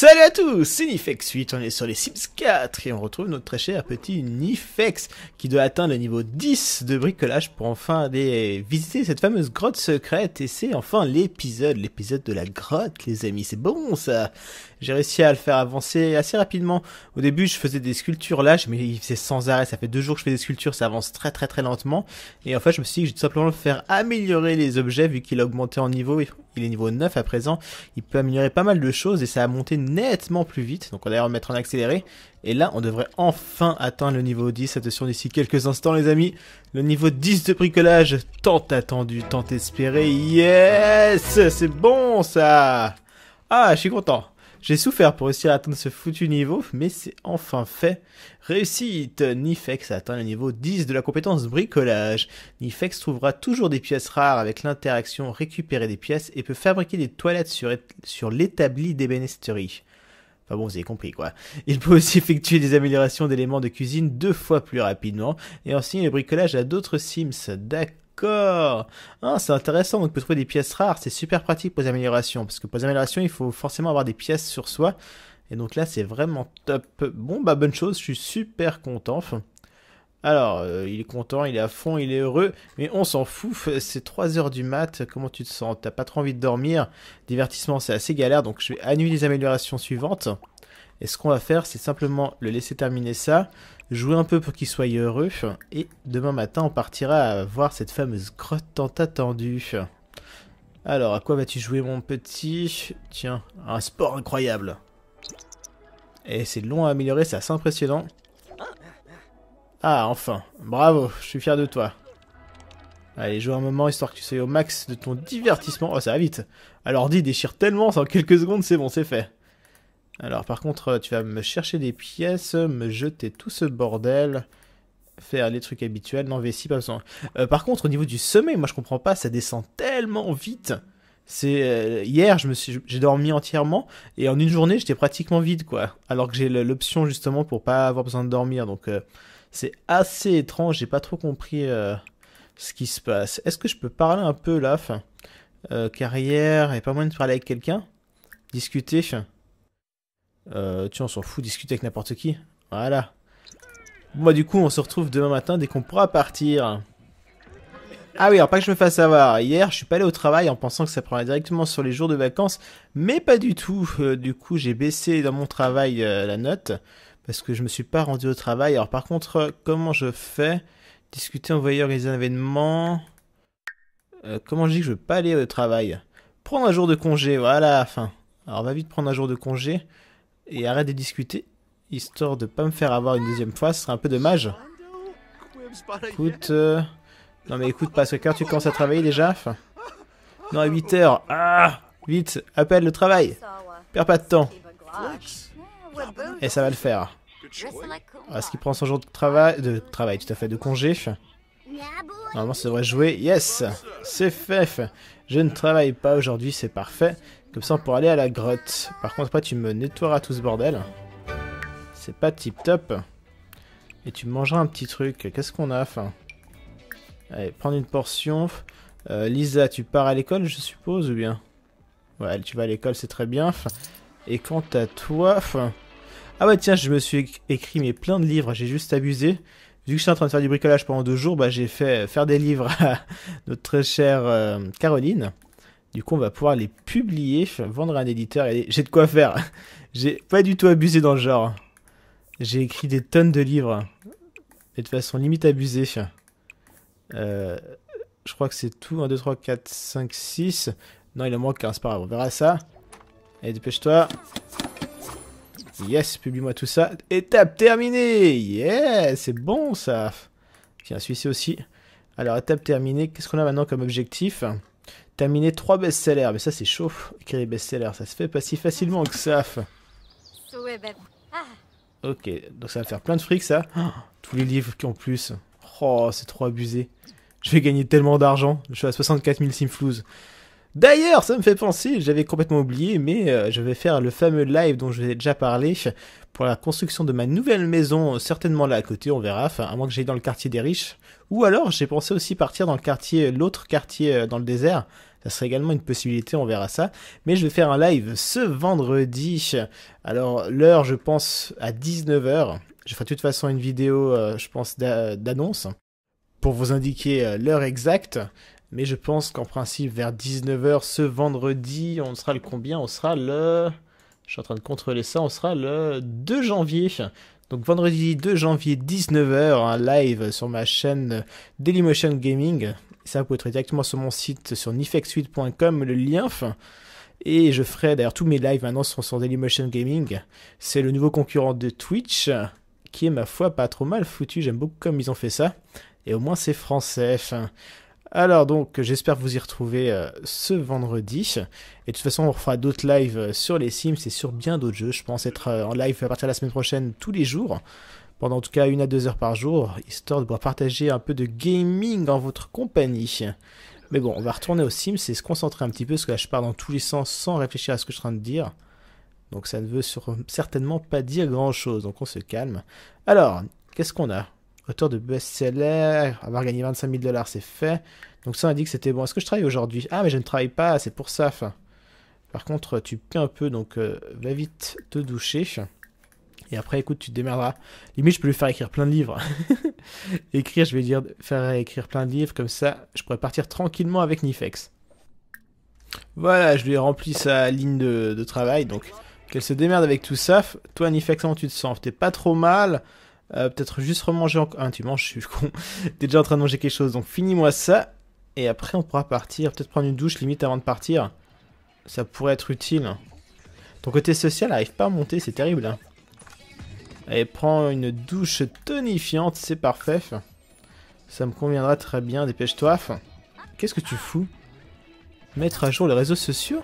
Salut à tous, c'est Nifex 8, on est sur les Sims 4 et on retrouve notre très cher petit Nifex qui doit atteindre le niveau 10 de bricolage pour enfin aller visiter cette fameuse grotte secrète et c'est enfin l'épisode, l'épisode de la grotte les amis, c'est bon ça J'ai réussi à le faire avancer assez rapidement, au début je faisais des sculptures là, mais il faisait sans arrêt, ça fait deux jours que je fais des sculptures, ça avance très très très lentement et en fait je me suis dit que je tout simplement faire améliorer les objets vu qu'il a augmenté en niveau il est niveau 9 à présent, il peut améliorer pas mal de choses et ça a monté nettement plus vite. Donc on va d'ailleurs mettre en accéléré. Et là, on devrait enfin atteindre le niveau 10. Attention d'ici quelques instants, les amis. Le niveau 10 de bricolage, tant attendu, tant espéré. Yes C'est bon, ça Ah, je suis content j'ai souffert pour réussir à atteindre ce foutu niveau, mais c'est enfin fait. Réussite Nifex atteint le niveau 10 de la compétence bricolage. Nifex trouvera toujours des pièces rares avec l'interaction récupérer des pièces et peut fabriquer des toilettes sur, sur l'établi d'ébénisterie. Enfin bon, vous avez compris quoi. Il peut aussi effectuer des améliorations d'éléments de cuisine deux fois plus rapidement et enseigner le bricolage à d'autres Sims. D'accord. Ah, c'est intéressant. on peut trouver des pièces rares. C'est super pratique pour les améliorations. Parce que pour les améliorations, il faut forcément avoir des pièces sur soi. Et donc là, c'est vraiment top. Bon, bah, bonne chose. Je suis super content. Alors, euh, il est content, il est à fond, il est heureux, mais on s'en fout, c'est 3 heures du mat, comment tu te sens T'as pas trop envie de dormir Divertissement, c'est assez galère, donc je vais annuler les améliorations suivantes. Et ce qu'on va faire, c'est simplement le laisser terminer ça jouer un peu pour qu'ils soit heureux, et demain matin on partira voir cette fameuse grotte tant attendue. Alors, à quoi vas-tu jouer mon petit Tiens, un sport incroyable Et c'est long à améliorer, c'est assez impressionnant. Ah, enfin Bravo, je suis fier de toi. Allez, joue un moment histoire que tu sois au max de ton divertissement. Oh, ça va vite Alors, dis, déchire tellement, en quelques secondes, c'est bon, c'est fait. Alors par contre, euh, tu vas me chercher des pièces, me jeter tout ce bordel, faire les trucs habituels. Non, vessie, pas besoin. Euh, par contre, au niveau du sommeil, moi je comprends pas, ça descend tellement vite. C'est euh, hier, j'ai dormi entièrement et en une journée, j'étais pratiquement vide quoi. Alors que j'ai l'option justement pour pas avoir besoin de dormir, donc c'est assez étrange. J'ai pas trop compris ce qui se passe. Est-ce que je peux parler un peu là, fin, carrière et pas moins de parler avec quelqu'un, discuter. Euh, tu vois, on s'en fout, discuter avec n'importe qui. Voilà. Moi, du coup, on se retrouve demain matin dès qu'on pourra partir. Ah oui, alors pas que je me fasse savoir. Hier, je suis pas allé au travail en pensant que ça prendrait directement sur les jours de vacances, mais pas du tout. Euh, du coup, j'ai baissé dans mon travail euh, la note parce que je me suis pas rendu au travail. Alors par contre, comment je fais Discuter, envoyer, organiser un événements. comment je dis que je veux pas aller au travail Prendre un jour de congé, voilà. Enfin, alors on va vite prendre un jour de congé et arrête de discuter, histoire de pas me faire avoir une deuxième fois, ce serait un peu dommage. Écoute, euh, non mais écoute pas, ce cœur, tu commences à travailler déjà Non, à 8 heures, ah Vite, appelle le travail Perds pas de temps Et ça va le faire. Est-ce qu'il prend son jour de travail, de travail tout à fait, de congé Normalement, ça devrait jouer. Yes C'est fait Je ne travaille pas aujourd'hui, c'est parfait. Comme ça, pour aller à la grotte. Par contre, après, tu me nettoieras tout ce bordel. C'est pas tip-top. Et tu mangeras un petit truc. Qu'est-ce qu'on a Allez, prendre une portion. Euh, Lisa, tu pars à l'école, je suppose, ou bien Ouais, tu vas à l'école, c'est très bien. Et quant à toi... Ah ouais, tiens, je me suis écrit mes plein de livres, j'ai juste abusé vu que je suis en train de faire du bricolage pendant deux jours, bah, j'ai fait faire des livres à notre très chère euh, Caroline. Du coup, on va pouvoir les publier, vendre à un éditeur. Et j'ai de quoi faire. J'ai pas du tout abusé dans le genre. J'ai écrit des tonnes de livres. Et de façon limite abusée. Euh, je crois que c'est tout. 1, 2, 3, 4, 5, 6. Non, il en manque 15, c'est pas grave. On verra ça. Allez, dépêche-toi. Yes, publie-moi tout ça. Étape terminée Yes c'est bon ça Tiens, celui-ci aussi. Alors, étape terminée, qu'est-ce qu'on a maintenant comme objectif Terminer 3 best-sellers, mais ça c'est chaud. Écrire les best-sellers, ça se fait pas si facilement que ça. Ben. Ah. Ok, donc ça va faire plein de fric ça. tous les livres qui ont plus. Oh, c'est trop abusé. Je vais gagner tellement d'argent. Je suis à 64 000 simflouz. D'ailleurs, ça me fait penser, j'avais complètement oublié, mais euh, je vais faire le fameux live dont je vous ai déjà parlé pour la construction de ma nouvelle maison, euh, certainement là à côté, on verra, à moins que j'aille dans le quartier des riches. Ou alors, j'ai pensé aussi partir dans le quartier, l'autre quartier euh, dans le désert. Ça serait également une possibilité, on verra ça. Mais je vais faire un live ce vendredi. Alors, l'heure, je pense, à 19h. Je ferai de toute façon une vidéo, je pense, d'annonce pour vous indiquer l'heure exacte. Mais je pense qu'en principe, vers 19h ce vendredi, on sera le combien On sera le. Je suis en train de contrôler ça, on sera le 2 janvier. Donc vendredi 2 janvier 19h, un live sur ma chaîne Dailymotion Gaming. Ça, vous pouvez être directement sur mon site sur nifexsuite.com, le lien. Et je ferai d'ailleurs tous mes lives maintenant sur Dailymotion Gaming. C'est le nouveau concurrent de Twitch, qui est ma foi pas trop mal foutu. J'aime beaucoup comme ils ont fait ça. Et au moins c'est français. Alors donc, j'espère vous y retrouver euh, ce vendredi. Et de toute façon, on refera d'autres lives euh, sur les Sims et sur bien d'autres jeux. Je pense être euh, en live à partir de la semaine prochaine tous les jours, pendant en tout cas une à deux heures par jour, histoire de pouvoir partager un peu de gaming en votre compagnie. Mais bon, on va retourner aux Sims et se concentrer un petit peu, parce que là je pars dans tous les sens sans réfléchir à ce que je suis en train de dire. Donc ça ne veut certainement pas dire grand chose, donc on se calme. Alors, qu'est-ce qu'on a auteur de best-seller, avoir gagné 25 000 dollars, c'est fait. Donc ça indique que c'était bon. Est-ce que je travaille aujourd'hui Ah, mais je ne travaille pas, c'est pour ça. Par contre, tu peux un peu, donc euh, va vite te doucher. Et après, écoute, tu te démerderas. Limite, je peux lui faire écrire plein de livres. écrire, je vais dire, faire écrire plein de livres, comme ça, je pourrais partir tranquillement avec Nifex. Voilà, je lui ai rempli sa ligne de, de travail, donc qu'elle se démerde avec tout ça. Toi, Nifex, comment tu te sens T'es pas trop mal euh, peut-être juste remanger encore. Ah, tu manges, je suis con. T'es déjà en train de manger quelque chose, donc finis-moi ça. Et après, on pourra partir. Peut-être prendre une douche limite avant de partir. Ça pourrait être utile. Ton côté social arrive pas à monter, c'est terrible. Hein. Allez, prends une douche tonifiante, c'est parfait. Ça me conviendra très bien, dépêche-toi. Qu'est-ce que tu fous Mettre à jour les réseaux sociaux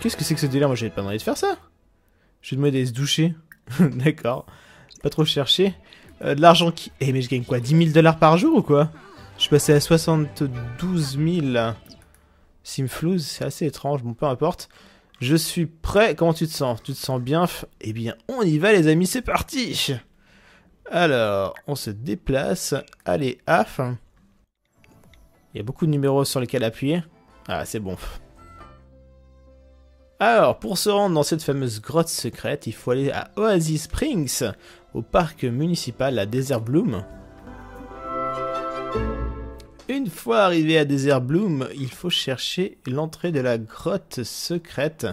Qu'est-ce que c'est que ce délire Moi j'avais pas envie de faire ça. Je vais demander d'aller se doucher. D'accord pas trop chercher euh, de l'argent qui... Eh, mais je gagne quoi 10 000 dollars par jour ou quoi Je suis passé à 72 000. Simflouz, c'est assez étrange, bon, peu importe. Je suis prêt. Comment tu te sens Tu te sens bien Eh bien, on y va, les amis, c'est parti Alors, on se déplace. Allez, AF. Il y a beaucoup de numéros sur lesquels appuyer. Ah, c'est bon. Alors, pour se rendre dans cette fameuse grotte secrète, il faut aller à Oasis Springs, au parc municipal à Desert Bloom. Une fois arrivé à Desert Bloom, il faut chercher l'entrée de la grotte secrète.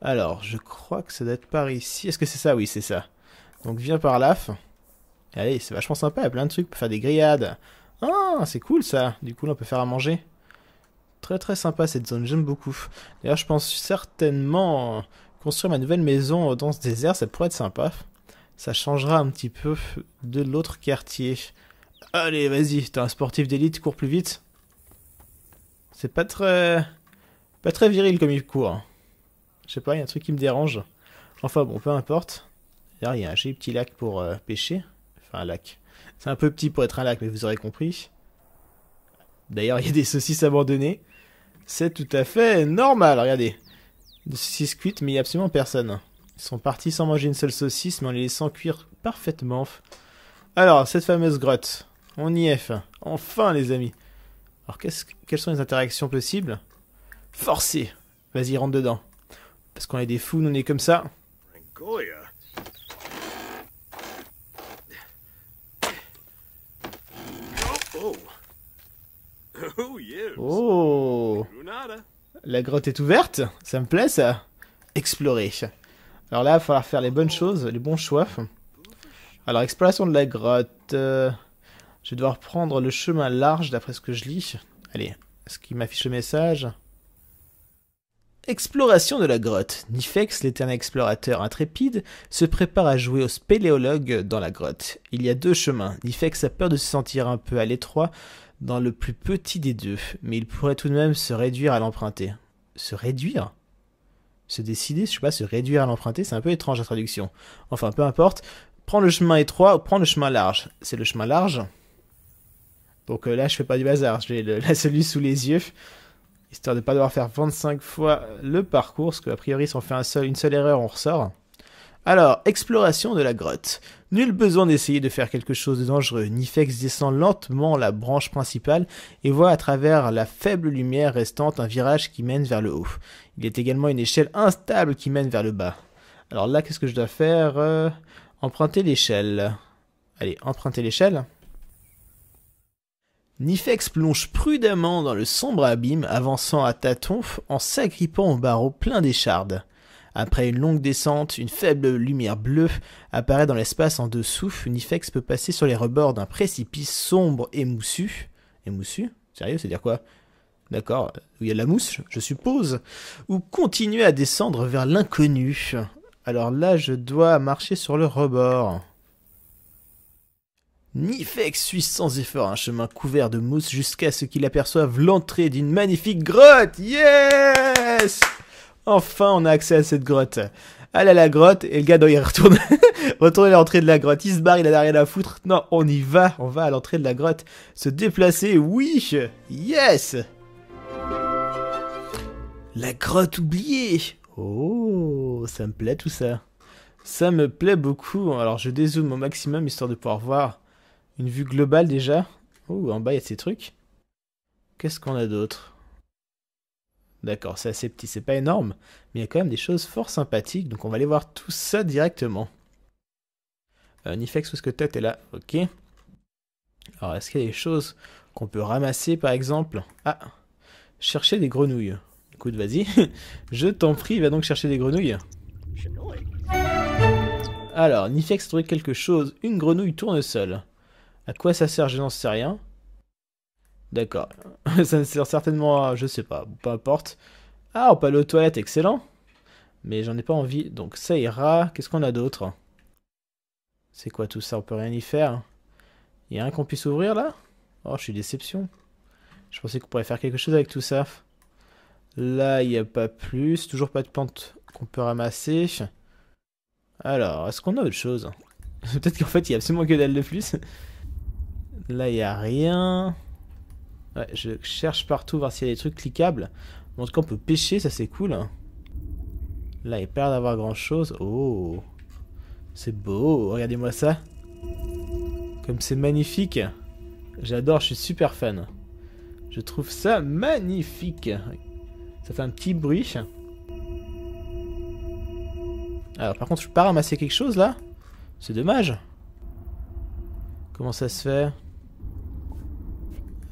Alors, je crois que ça doit être par ici. Est-ce que c'est ça Oui, c'est ça. Donc, viens par là. Allez, c'est vachement sympa. Il y a plein de trucs pour faire des grillades. Ah, c'est cool ça. Du coup, on peut faire à manger. Très très sympa cette zone, j'aime beaucoup. D'ailleurs, je pense certainement construire ma nouvelle maison dans ce désert, ça pourrait être sympa ça changera un petit peu de l'autre quartier. Allez, vas-y, t'es un sportif d'élite, cours plus vite. C'est pas très... Pas très viril comme il court. Je sais pas, il y a un truc qui me dérange. Enfin bon, peu importe. Là, il y a un joli petit lac pour euh, pêcher. Enfin, un lac. C'est un peu petit pour être un lac, mais vous aurez compris. D'ailleurs, il y a des saucisses abandonnées. C'est tout à fait normal, regardez. Des saucisses cuites, mais il a absolument personne. Ils sont partis sans manger une seule saucisse, mais en les laissant cuire parfaitement. Alors, cette fameuse grotte. On y est. Enfin, les amis. Alors, quelles sont les interactions possibles Forcé Vas-y, rentre dedans. Parce qu'on est des fous, nous on est comme ça. Oh, oh. La grotte est ouverte Ça me plaît, ça Explorer. Alors là, il va falloir faire les bonnes choses, les bons choix. Alors, exploration de la grotte. Euh, je vais devoir prendre le chemin large d'après ce que je lis. Allez, est-ce qu'il m'affiche le message Exploration de la grotte. Nifex, l'éternel explorateur intrépide, se prépare à jouer au spéléologue dans la grotte. Il y a deux chemins. Nifex a peur de se sentir un peu à l'étroit dans le plus petit des deux, mais il pourrait tout de même se réduire à l'emprunter. Se réduire se décider, je sais pas, se réduire à l'emprunter, c'est un peu étrange la traduction. Enfin, peu importe. Prends le chemin étroit ou prends le chemin large. C'est le chemin large. Donc euh, là, je fais pas du bazar, j'ai la cellule sous les yeux, histoire de pas devoir faire 25 fois le parcours, parce qu'a priori, si on fait un seul, une seule erreur, on ressort. Alors, exploration de la grotte. Nul besoin d'essayer de faire quelque chose de dangereux. Nifex descend lentement la branche principale et voit à travers la faible lumière restante un virage qui mène vers le haut. Il y a également une échelle instable qui mène vers le bas. Alors là, qu'est-ce que je dois faire euh, Emprunter l'échelle. Allez, emprunter l'échelle. Nifex plonge prudemment dans le sombre abîme, avançant à tâtons en s'agrippant aux barreaux pleins d'échardes. Après une longue descente, une faible lumière bleue apparaît dans l'espace en dessous. Nifex peut passer sur les rebords d'un précipice sombre et moussu. Et moussu Sérieux, c'est dire quoi D'accord, où il y a de la mousse, je suppose, ou continuer à descendre vers l'inconnu. Alors là, je dois marcher sur le rebord. Nifex suit sans effort un chemin couvert de mousse jusqu'à ce qu'il aperçoive l'entrée d'une magnifique grotte. Yes! Enfin, on a accès à cette grotte. Allez ah à la grotte, et le gars doit y retourner, retourner à l'entrée de la grotte. Il se barre, il a rien à foutre. Non, on y va, on va à l'entrée de la grotte. Se déplacer, oui Yes La grotte oubliée Oh, ça me plaît tout ça. Ça me plaît beaucoup. Alors je dézoome au maximum histoire de pouvoir voir une vue globale déjà. Oh, en bas il y a ces trucs. Qu'est-ce qu'on a d'autre D'accord, c'est assez petit, c'est pas énorme, mais il y a quand même des choses fort sympathiques, donc on va aller voir tout ça directement. Euh, Nifex, où est-ce que t'es là, ok. Alors, est-ce qu'il y a des choses qu'on peut ramasser, par exemple Ah, chercher des grenouilles. Écoute, vas-y, je t'en prie, va donc chercher des grenouilles. Alors, Nifex a trouvé quelque chose, une grenouille tourne seule. À quoi ça sert, je n'en sais rien. D'accord. Ça ne sert certainement à, je sais pas, peu importe. Ah, on peut aller aux toilettes, excellent. Mais j'en ai pas envie, donc ça ira. Qu'est-ce qu'on a d'autre C'est quoi tout ça On peut rien y faire. Y a rien qu'on puisse ouvrir là Oh, je suis déception. Je pensais qu'on pourrait faire quelque chose avec tout ça. Là, il n'y a pas plus. Toujours pas de plantes qu'on peut ramasser. Alors, est-ce qu'on a autre chose Peut-être qu'en fait, il y a absolument que dalle de plus. Là, il a rien je cherche partout voir s'il y a des trucs cliquables. en tout cas, on peut pêcher, ça c'est cool. Hein. Là, il perd d'avoir grand chose. Oh, c'est beau. Regardez-moi ça. Comme c'est magnifique. J'adore, je suis super fan. Je trouve ça magnifique. Ça fait un petit bruit. Alors par contre, je peux pas ramasser quelque chose là C'est dommage. Comment ça se fait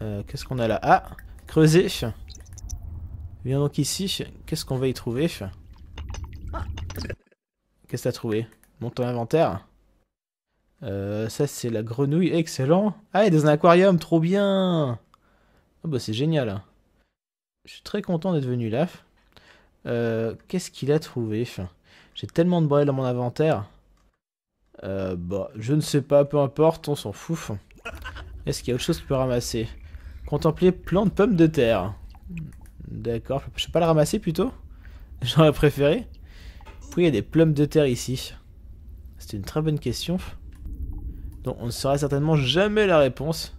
euh, qu'est-ce qu'on a là Ah Creuser Viens donc ici. Qu'est-ce qu'on va y trouver Qu'est-ce que a trouvé Monte ton inventaire. Euh, ça, c'est la grenouille. Excellent Ah, il est dans un aquarium Trop bien Oh bah c'est génial Je suis très content d'être venu là. Euh, qu'est-ce qu'il a trouvé J'ai tellement de brèles dans mon inventaire. Bah, je ne sais pas, peu importe, on s'en fout. Est-ce qu'il y a autre chose que peut ramasser Contempler de pommes de terre. D'accord, je peux pas la ramasser plutôt J'aurais préféré. Pourquoi il y a des pommes de terre ici C'est une très bonne question. Donc on ne saura certainement jamais la réponse.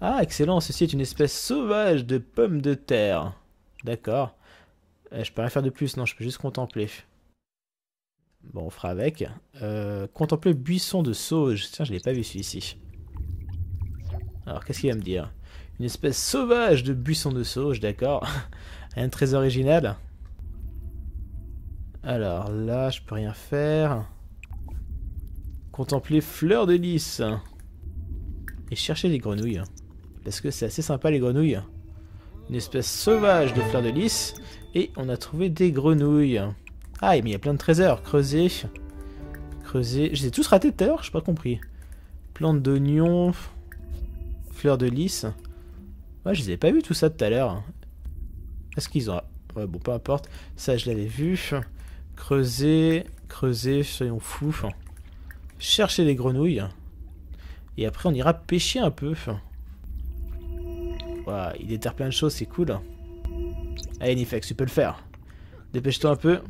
Ah, excellent, ceci est une espèce sauvage de pommes de terre. D'accord. Eh, je peux rien faire de plus, non, je peux juste contempler. Bon, on fera avec. Euh, contempler buisson de sauge. Tiens, je l'ai pas vu celui-ci. Alors, qu'est-ce qu'il va me dire une espèce sauvage de buisson de sauge, d'accord. Rien de très original. Alors là, je peux rien faire. Contempler fleurs de lys. Et chercher des grenouilles. Parce que c'est assez sympa les grenouilles. Une espèce sauvage de fleurs de lys. Et on a trouvé des grenouilles. Ah, mais il y a plein de trésors. Creuser. Creuser. Je les ai tous ratés tout à l'heure, je pas compris. Plante d'oignon. Fleur de lys. Ouais, je les avais pas vus tout ça tout à l'heure. Est-ce qu'ils ont... Ouais, bon, peu importe. Ça, je l'avais vu. Creuser, creuser, soyons fous. Chercher des grenouilles. Et après, on ira pêcher un peu. il déterre plein de choses, c'est cool. Allez, Nifex, tu peux le faire. Dépêche-toi un peu.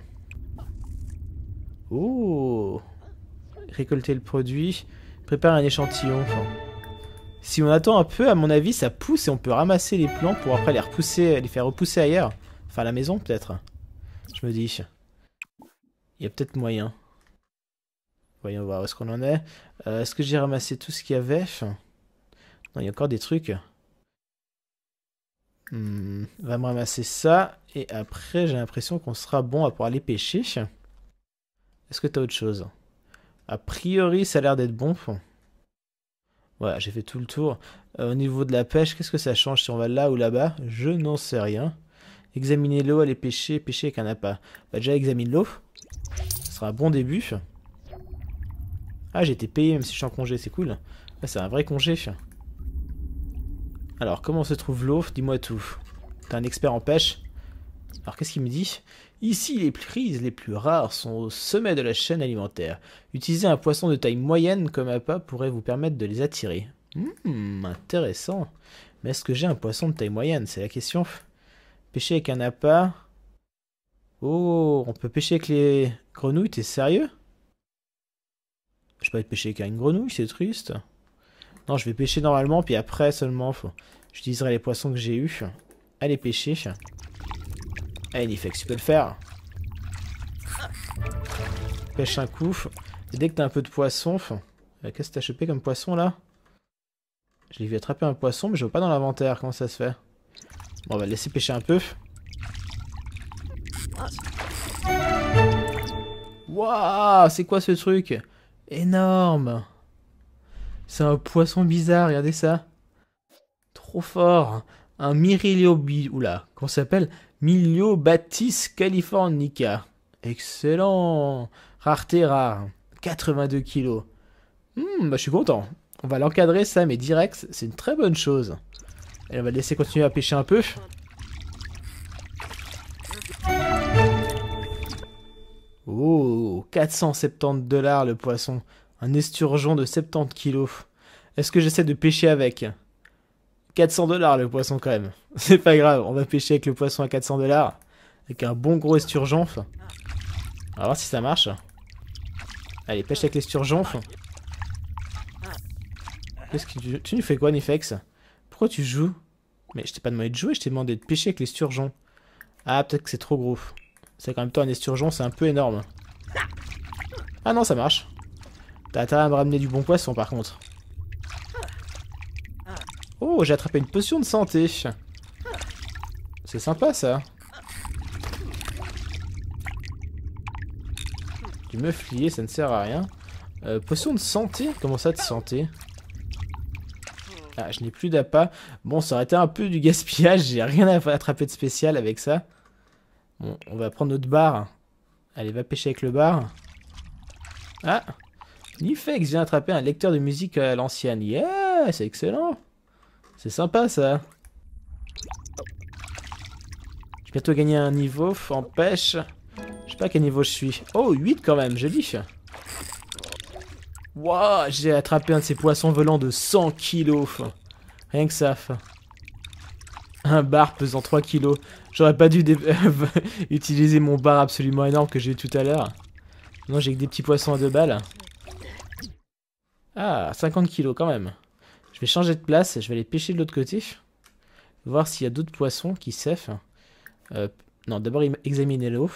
Oh Récolter le produit. Prépare un échantillon. Si on attend un peu, à mon avis, ça pousse et on peut ramasser les plants pour après les repousser, les faire repousser ailleurs. Enfin, à la maison, peut-être. Je me dis. Il y a peut-être moyen. Voyons voir où est-ce qu'on en est. Euh, est-ce que j'ai ramassé tout ce qu'il y avait Non, il y a encore des trucs. Hmm, va me ramasser ça. Et après, j'ai l'impression qu'on sera bon à pouvoir aller pêcher. Est-ce que t'as autre chose A priori, ça a l'air d'être bon. Voilà, j'ai fait tout le tour. Euh, au niveau de la pêche, qu'est-ce que ça change si on va là ou là-bas Je n'en sais rien. Examinez l'eau, allez pêcher, pêcher avec un appât. Bah déjà, examine l'eau. Ce sera un bon début. Ah, j'ai été payé même si je suis en congé, c'est cool. Ah, c'est un vrai congé. Alors, comment se trouve l'eau Dis-moi tout. T'es un expert en pêche alors qu'est-ce qu'il me dit Ici, les prises les plus rares sont au sommet de la chaîne alimentaire. Utiliser un poisson de taille moyenne comme appât pourrait vous permettre de les attirer. Hmm, intéressant. Mais est-ce que j'ai un poisson de taille moyenne C'est la question. Pêcher avec un appât. Oh, on peut pêcher avec les grenouilles, t'es sérieux Je peux pas pêcher avec une grenouille, c'est triste. Non, je vais pêcher normalement, puis après seulement, j'utiliserai les poissons que j'ai eus. Allez pêcher. Hey eh, Nifex, tu peux le faire. Pêche un coup. Et dès que t'as un peu de poisson... Euh, qu'est-ce que t'as chopé comme poisson, là Je l'ai vu attraper un poisson, mais je vois pas dans l'inventaire. Comment ça se fait Bon, on va laisser pêcher un peu. Waouh C'est quoi ce truc Énorme C'est un poisson bizarre, regardez ça. Trop fort Un Mirilio... Oula, comment ça s'appelle Milio Miliobatis californica. Excellent. Rareté rare. 82 kilos. Hmm, bah, je suis content. On va l'encadrer, ça, mais direct, c'est une très bonne chose. Et on va laisser continuer à pêcher un peu. Oh, 470 dollars le poisson. Un esturgeon de 70 kilos. Est-ce que j'essaie de pêcher avec 400 dollars le poisson quand même. C'est pas grave, on va pêcher avec le poisson à 400 dollars. Avec un bon gros esturgeon. On va voir si ça marche. Allez, pêche avec l'esturgeon. Qu'est-ce que tu... nous fais quoi, Nifex Pourquoi tu joues Mais je t'ai pas demandé de jouer, je t'ai demandé de pêcher avec l'esturgeon. Ah, peut-être que c'est trop gros. C'est quand même temps un esturgeon, c'est un peu énorme. Ah non, ça marche. T'as à me ramener du bon poisson par contre. Oh, j'ai attrapé une potion de santé. C'est sympa ça. Du meuflier, ça ne sert à rien. Euh, potion de santé Comment ça de santé Ah, je n'ai plus d'appât. Bon, ça aurait été un peu du gaspillage. J'ai rien à attraper de spécial avec ça. Bon, on va prendre notre bar. Allez, va pêcher avec le bar. Ah Nifex vient attraper un lecteur de musique à l'ancienne. Yeah, c'est excellent c'est sympa ça. J'ai bientôt gagné un niveau, en pêche. Je sais pas quel niveau je suis. Oh, 8 quand même, joli. Wouah j'ai attrapé un de ces poissons volants de 100 kilos. Rien que ça. Un bar pesant 3 kilos. J'aurais pas dû utiliser mon bar absolument énorme que j'ai eu tout à l'heure. Non, j'ai que des petits poissons à deux balles. Ah, 50 kilos quand même. Je vais changer de place, je vais aller pêcher de l'autre côté. Voir s'il y a d'autres poissons qui sèffent. Euh, non, d'abord examiner l'eau.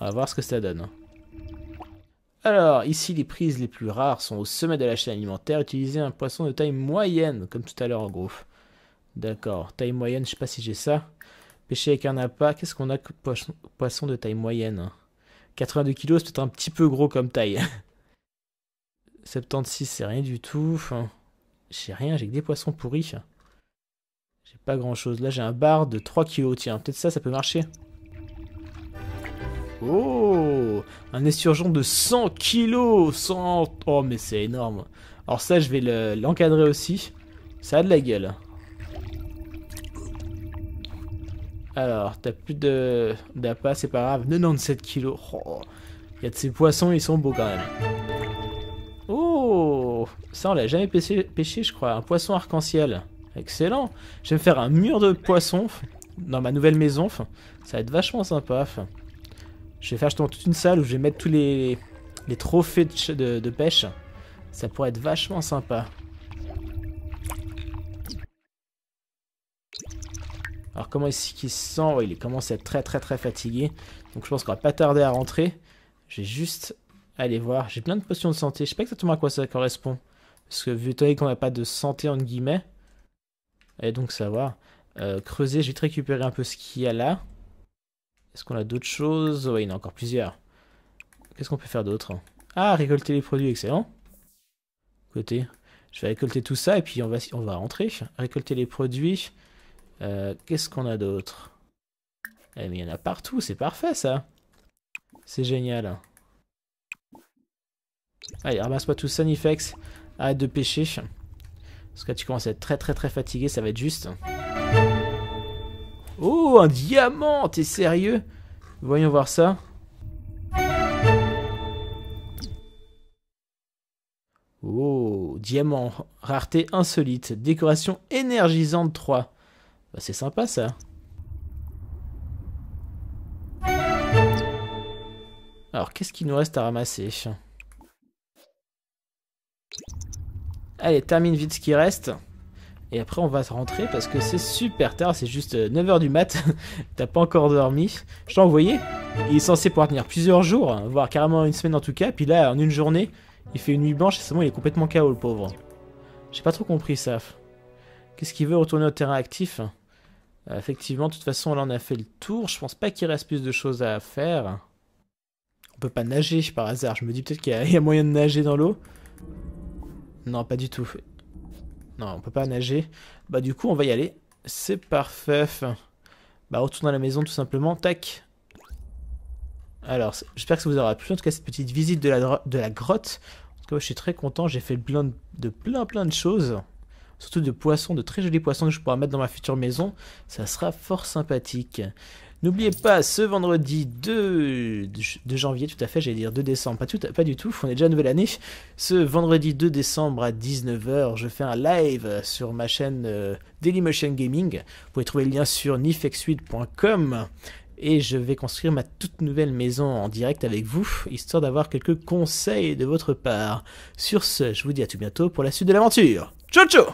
On va voir ce que ça donne. Alors, ici, les prises les plus rares sont au sommet de la chaîne alimentaire. Utilisez un poisson de taille moyenne, comme tout à l'heure en gros. D'accord, taille moyenne, je sais pas si j'ai ça. Pêcher avec un appât, qu'est-ce qu'on a que poisson de taille moyenne 82 kg, c'est peut-être un petit peu gros comme taille. 76, c'est rien du tout. J'ai rien, j'ai que des poissons pourris. J'ai pas grand chose. Là, j'ai un bar de 3 kilos. Tiens, peut-être ça, ça peut marcher. Oh Un esturgeon de 100 kilos 100 Oh, mais c'est énorme Alors ça, je vais l'encadrer aussi. Ça a de la gueule. Alors, t'as plus de d'appât, c'est pas grave. 97 kilos. Oh, il y a de ces poissons, ils sont beaux quand même. Ça, on l'a jamais pêché, je crois. Un poisson arc-en-ciel. Excellent. Je vais me faire un mur de poisson dans ma nouvelle maison. Ça va être vachement sympa. Je vais faire justement toute une salle où je vais mettre tous les, trophées de, pêche. Ça pourrait être vachement sympa. Alors comment est-ce qu'il se sent Il commence à être très très très fatigué. Donc je pense qu'on va pas tarder à rentrer. J'ai juste aller voir. J'ai plein de potions de santé. Je sais pas exactement à quoi ça correspond. Parce que vu qu'on n'a pas de santé, entre guillemets, et donc savoir, euh, creuser, j'ai te récupérer un peu ce qu'il y a là. Est-ce qu'on a d'autres choses Oui, il y en a encore plusieurs. Qu'est-ce qu'on peut faire d'autre Ah, récolter les produits, excellent. Côté. Je vais récolter tout ça et puis on va, on va rentrer. Récolter les produits. Euh, qu'est-ce qu'on a d'autre Eh, mais il y en a partout, c'est parfait ça. C'est génial. Allez, ramasse pas tout ça, Nifex. Arrête de pêcher. Parce que là, tu commences à être très très très fatigué, ça va être juste. Oh, un diamant T'es sérieux Voyons voir ça. Oh, diamant, rareté insolite, décoration énergisante 3. Bah, c'est sympa ça. Alors, qu'est-ce qu'il nous reste à ramasser Allez, termine vite ce qui reste. Et après, on va se rentrer parce que c'est super tard. C'est juste 9h euh, du mat. T'as pas encore dormi. Je t'ai envoyé. Il est censé pouvoir tenir plusieurs jours, hein, voire carrément une semaine en tout cas. Puis là, en une journée, il fait une nuit blanche et c'est bon, il est complètement KO le pauvre. J'ai pas trop compris ça. Qu'est-ce qu'il veut retourner au terrain actif euh, Effectivement, de toute façon, là, on a fait le tour. Je pense pas qu'il reste plus de choses à faire. On peut pas nager par hasard. Je me dis peut-être qu'il y a moyen de nager dans l'eau. Non, pas du tout. Non, on peut pas nager. Bah du coup, on va y aller. C'est parfait. Bah retourne à la maison tout simplement. Tac. Alors, j'espère que ça vous aura plu. En tout cas, cette petite visite de la, de la grotte. En tout cas, je suis très content. J'ai fait plein de plein plein de choses. Surtout de poissons, de très jolis poissons que je pourrais mettre dans ma future maison. Ça sera fort sympathique. N'oubliez pas, ce vendredi 2, de janvier, tout à fait, j'allais dire 2 décembre, pas, tout, pas du tout, on est déjà une nouvelle année. Ce vendredi 2 décembre à 19h, je fais un live sur ma chaîne euh, Dailymotion Gaming. Vous pouvez trouver le lien sur nifexuite.com et je vais construire ma toute nouvelle maison en direct avec vous, histoire d'avoir quelques conseils de votre part. Sur ce, je vous dis à tout bientôt pour la suite de l'aventure. Ciao ciao